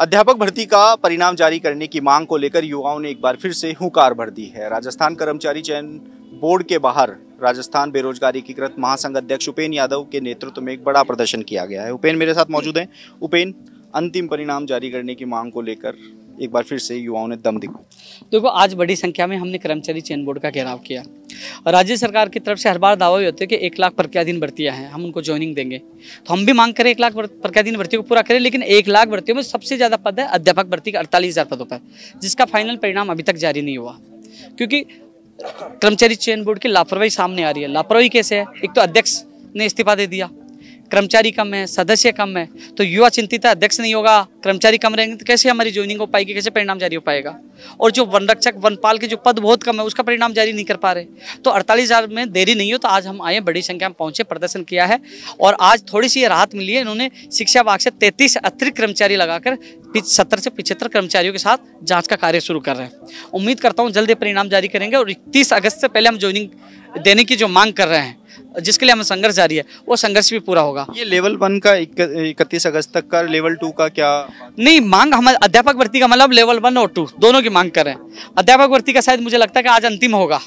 अध्यापक भर्ती का परिणाम जारी करने की मांग को लेकर युवाओं ने एक बार फिर से हुकार भर दी है राजस्थान कर्मचारी चयन बोर्ड के बाहर राजस्थान बेरोजगारी एकीकृत महासंघ अध्यक्ष उपेन यादव के नेतृत्व में एक बड़ा प्रदर्शन किया गया है उपेन मेरे साथ मौजूद हैं उपेन अंतिम परिणाम जारी करने की मांग को लेकर एक बार फिर से युवाओं ने दम दिखा देखो आज बड़ी संख्या में हमने कर्मचारी चयन बोर्ड का घेराव किया और राज्य सरकार की तरफ से हर बार दावा भी होते हैं कि एक लाख प्रक्रियाधीन भर्तियाँ हैं हम उनको ज्वाइनिंग देंगे तो हम भी मांग करें एक लाख प्रक्रियाधीन भर्ती को पूरा करें लेकिन एक लाख भर्तियों में सबसे ज़्यादा पद है अध्यापक भर्ती का अड़तालीस हज़ार पदों पर जिसका फाइनल परिणाम अभी तक जारी नहीं हुआ क्योंकि कर्मचारी चयन बोर्ड की लापरवाही सामने आ रही है लापरवाही कैसे है एक तो अध्यक्ष ने इस्तीफा दे दिया कर्मचारी कम है सदस्य कम है तो युवा चिंतित अध्यक्ष नहीं होगा कर्मचारी कम रहेंगे तो कैसे हमारी ज्वाइनिंग हो पाएगी कैसे परिणाम जारी हो पाएगा और जो वन रक्षक वनपाल के जो पद बहुत कम है उसका परिणाम जारी नहीं कर पा रहे तो अड़तालीस हज़ार में देरी नहीं हो तो आज हम आए बड़ी संख्या में पहुंचे प्रदर्शन किया है और आज थोड़ी सी राहत मिली है इन्होंने शिक्षा विभाग से तैंतीस अतिरिक्त कर्मचारी लगाकर सत्तर से पिछहत्तर कर्मचारियों के साथ जाँच का कार्य शुरू कर रहे हैं उम्मीद करता हूँ जल्द परिणाम जारी करेंगे और इकतीस अगस्त से पहले हम ज्वाइनिंग देने की जो मांग कर रहे हैं जिसके लिए हमें संघर्ष जारी है वो संघर्ष भी पूरा होगा ये लेवल वन का इकतीस अगस्त तक का लेवल टू का क्या नहीं मांग हमारे अध्यापक भर्ती का मतलब लेवल वन और टू दोनों की मांग कर रहे हैं अध्यापक भर्ती का शायद मुझे लगता है कि आज अंतिम होगा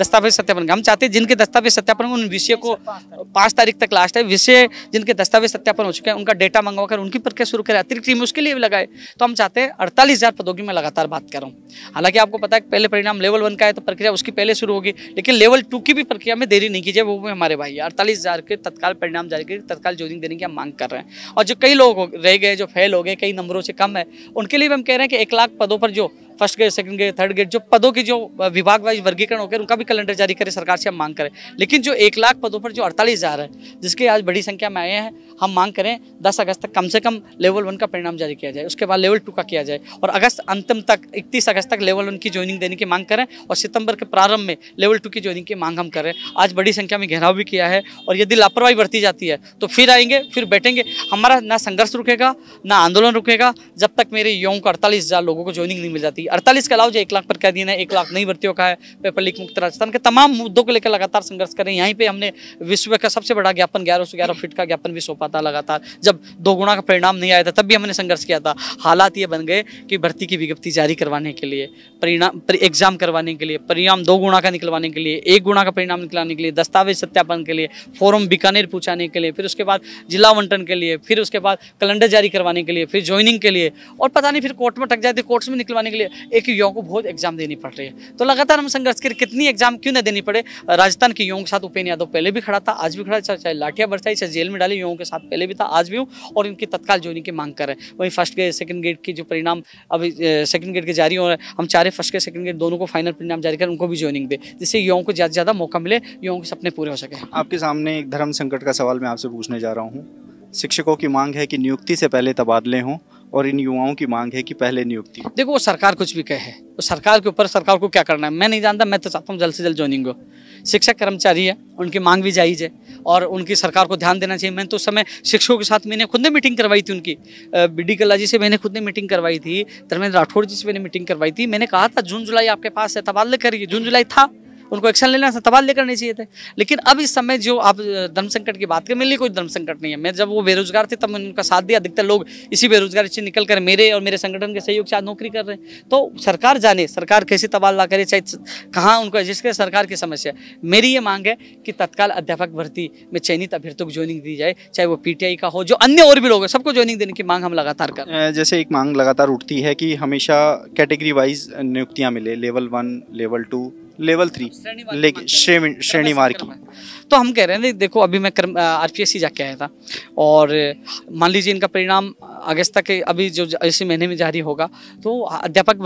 दस्तावेज सत्यापन हम चाहते हैं जिनके दस्तावेज सत्यापन उन विषय को पाँच तारीख तक लास्ट है विषय जिनके दस्तावेज सत्यापन हो चुके हैं उनका डेटा मंगवा कर उनकी प्रक्रिया शुरू करें अतिरिक्त टीम उसके लिए भी लगाए तो हम चाहते हैं अड़तालीस हज़ार पदों की मैं लगातार बात कर रहा हूँ हालांकि आपको पता है पहले परिणाम लेवल वन का है तो प्रक्रिया उसकी पहले शुरू होगी लेकिन लेवल टू की भी प्रक्रिया में देरी नहीं कीजिए वो भी हमारे भाई है अड़तालीस हज़ार के तत्काल परिणाम जारी करके तत्काल ज्वाइनिंग देने की हम मांग कर रहे हैं और जो कई लोग रह गए जो फेल हो गए कई नंबरों से कम है उनके लिए भी हम कह रहे हैं कि एक लाख पदों पर जो first grade second grade third grade जो पदों की जो विभाग वाइज वर्गीकरण होकर उनका भी कैलेंडर जारी करें सरकार से हम मांग करें लेकिन जो एक लाख पदों पर जो अड़तालीस हज़ार है जिसके आज बड़ी संख्या में आए हैं हम मांग करें दस अगस्त तक कम से कम लेवल वन का परिणाम जारी किया जाए उसके बाद लेवल टू का किया जाए और अगस्त अंतिम तक इकतीस अगस्त तक लेवल वन की ज्वाइनिंग देने की मांग करें और सितंबर के प्रारंभ में लेवल टू की ज्वाइनिंग की मांग हम करें आज बड़ी संख्या में घेराव भी किया है और यदि लापरवाही बरती जाती है तो फिर आएंगे फिर बैठेंगे हमारा ना संघर्ष रुकेगा ना आंदोलन रुकेगा जब तक मेरे युवाओं को अड़तालीस हज़ार लोगों को ज्वाइनिंग नहीं मिल जाती अड़तालीस के अलावा जो एक लाख पर कैदी ने एक लाख नहीं भर्तियों का है पेपर लीक मुक्त राजस्थान के तमाम मुद्दों को लेकर लगातार संघर्ष करें यहीं पर हमने विश्व का सबसे बड़ा ज्ञापन ग्यारह सौ ग्यारह फीट का ज्ञापन भी सौंपा था लगातार जब दो गुणा का परिणाम नहीं आया था तब भी हमने संघर्ष किया था हालात ये बन गए कि भर्ती की विज्ञप्ति जारी करवाने के लिए परिणाम एग्जाम करवाने के लिए परिणाम दो गुणा का निकलवाने के लिए एक गुणा का परिणाम निकलाने के लिए दस्तावेज सत्यापन के लिए फॉरम बीकानेर पूछाने के लिए फिर उसके बाद जिला आवंटन के लिए फिर उसके बाद कैलेंडर जारी करवाने के लिए फिर ज्वाइनिंग के लिए और पता नहीं फिर कोर्ट में टक थे तो कोर्ट्स में निकलवाने के लिए एक युवाओं को बहुत एग्जाम देनी पड़ रही है तो लगातार हम संघर्ष कर कितनी एग्जाम क्यों ना देनी पड़े राजस्थान के युवाओं के साथ उपेन्द्र यादव पहले भी खड़ा था आज भी खड़ा चाहे लाठिया बरसाई चाहे जेल में डाले युवाओं के साथ पहले भी था आज भी हूँ और इनकी तत्काल जोनी की मांग कर रहे हैं वहीं फर्स्ट ग्रेड सेकंड ग्रेड के जो परिणाम अभी सेकंड ग्रेड के जारी हो रहे हैं हम चारे फर्स्ट ग्रेड सेकंड ग्रेड दोनों को फाइनल परिणाम जारी कर उनको भी ज्वाइनिंग दे जिससे युवाओं को ज़्यादा ज़्यादा मौका मिले युवाओं के सपने पूरे हो सके आपके सामने एक धर्म संकट का सवाल मैं आपसे पूछने जा रहा हूँ शिक्षकों की मांग है कि नियुक्ति से पहले तबादले हों और इन युवाओं की मांग है कि पहले नियुक्ति देखो वो सरकार कुछ भी कहे वो सरकार के ऊपर सरकार को क्या करना है मैं नहीं जानता मैं तो चाहता हूँ जल्द से जल्द ज्वाइनिंग हो शिक्षक कर्मचारी है उनकी मांग भी जायज़ है और उनकी सरकार को ध्यान देना चाहिए मैंने तो उस समय शिक्षकों के साथ मैंने खुद ने मीटिंग करवाई थी उनकी बी डी कला जी से मैंने खुद ने मीटिंग करवाई थी धर्मेंद्र राठौड़ जी से मैंने मीटिंग करवाई थी मैंने कहा था जून जुलाई आपके पास है तबादले करिए जून जुलाई था उनको एक्शन लेना तबाह लेकर नहीं चाहिए थे लेकिन अब इस समय जो आप धर्म संकट की बात करें मेरे लिए कोई धर्म संकट नहीं है मैं जब वो बेरोजगार थे तब मैंने उनका साथ दिया अधिकतर लोग इसी बेरोजगारी से निकल कर मेरे और मेरे संगठन के सहयोग से आज नौकरी कर रहे हैं तो सरकार जाने सरकार कैसे तबादला करे चाहे कहाँ उनको एडजस्ट करे सरकार की समस्या मेरी ये मांग है कि तत्काल अध्यापक भर्ती में चयनित अभ्यर्थियों को ज्वाइनिंग दी जाए चाहे वो पी का हो जो अन्य और भी लोग हैं सबको ज्वाइनिंग देने की मांग हम लगातार कर जैसे एक मांग लगातार उठती है कि हमेशा कैटेगरी वाइज नियुक्तियाँ मिले level one level two level three लेकिन श्रेणी श्रेणी मार्ग की तो हम कह रहे हैं देखो अभी मैं कर्म आर पी एस सी जाके आया था और मान लीजिए इनका परिणाम अगस्त तक अभी जो इसी महीने में जारी होगा तो अध्यापक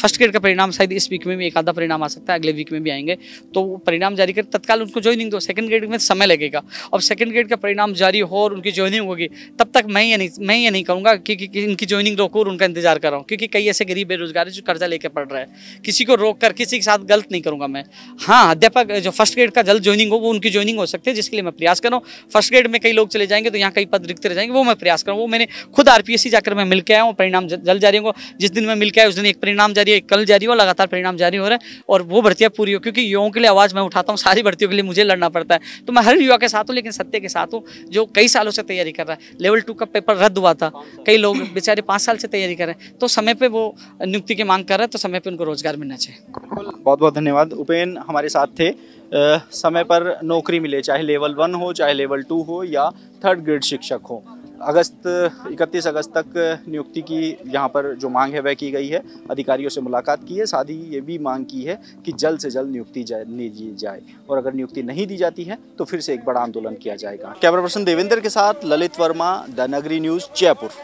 फर्स्ट ग्रेड का परिणाम शायद इस वीक में भी एक आधा परिणाम आ सकता है अगले वीक में भी आएंगे तो परिणाम जारी कर तत्काल उनको ज्वाइनिंग दो सेकंड ग्रेड में समय लगेगा अब सेकंड ग्रेड का परिणाम जारी हो और उनकी ज्वाइनिंग होगी तब तक मैं ये नहीं मैं ये नहीं कहूँगा कि, कि, कि इनकी ज्वाइनिंग रोको और उनका इंतजार कर रहा हूँ क्योंकि कई ऐसे गरीब बेरोजगार जो कर्जा लेकर पड़ रहा है किसी को रोक कर किसी के साथ गलत नहीं नहीं करूँगा मैं हाँ अध्यापक जो फर्स्ट ग्रेड का जल्द ज्वाइनिंग हो वो उनकी ज्वाइनिंग हो सकती है जिसके लिए मैं प्रयास कर रहा हूँ फर्स्ट ग्रेड में कई लोग चले जाएंगे तो यहाँ कई पद रिक्त रह जाएंगे वो मैं प्रयास करूँ वो मैंने खुद आर जाकर मैं मिलकर आया हूँ परिणाम जल्द जारी होंगे जिस दिन मैं मिलकर आया उस दिन एक परिणाम जारी है कल जारी हो लगातार परिणाम जारी हो रहा है और वो भर्तियाँ पूरी हो क्योंकि युवाओं के लिए आवाज़ मैं उठाता हूँ सारी भर्तियों के लिए मुझे लड़ना पड़ता है तो मैं हर युवा के साथ हूँ लेकिन सत्य के साथ हूँ जो कई सालों से तैयारी कर रहा है लेवल टू का पेपर रद्द हुआ था कई लोग बेचारे पाँच साल से तैयारी कर रहे हैं तो समय पर वो नियुक्ति की मांग कर रहे हैं तो समय पर उनको रोजगार मिलना चाहिए बहुत बहुत धन्यवाद धन्यवाद उपेन हमारे साथ थे आ, समय पर नौकरी मिले चाहे लेवल वन हो चाहे लेवल टू हो या थर्ड ग्रेड शिक्षक हो अगस्त 31 अगस्त तक नियुक्ति की यहाँ पर जो मांग है वह की गई है अधिकारियों से मुलाकात की है साथ ही ये भी मांग की है कि जल्द से जल्द नियुक्ति दी जाए और अगर नियुक्ति नहीं दी जाती है तो फिर से एक बड़ा आंदोलन किया जाएगा कैमरा पर्सन देवेंद्र के साथ ललित वर्मा द नगरी न्यूज़ जयपुर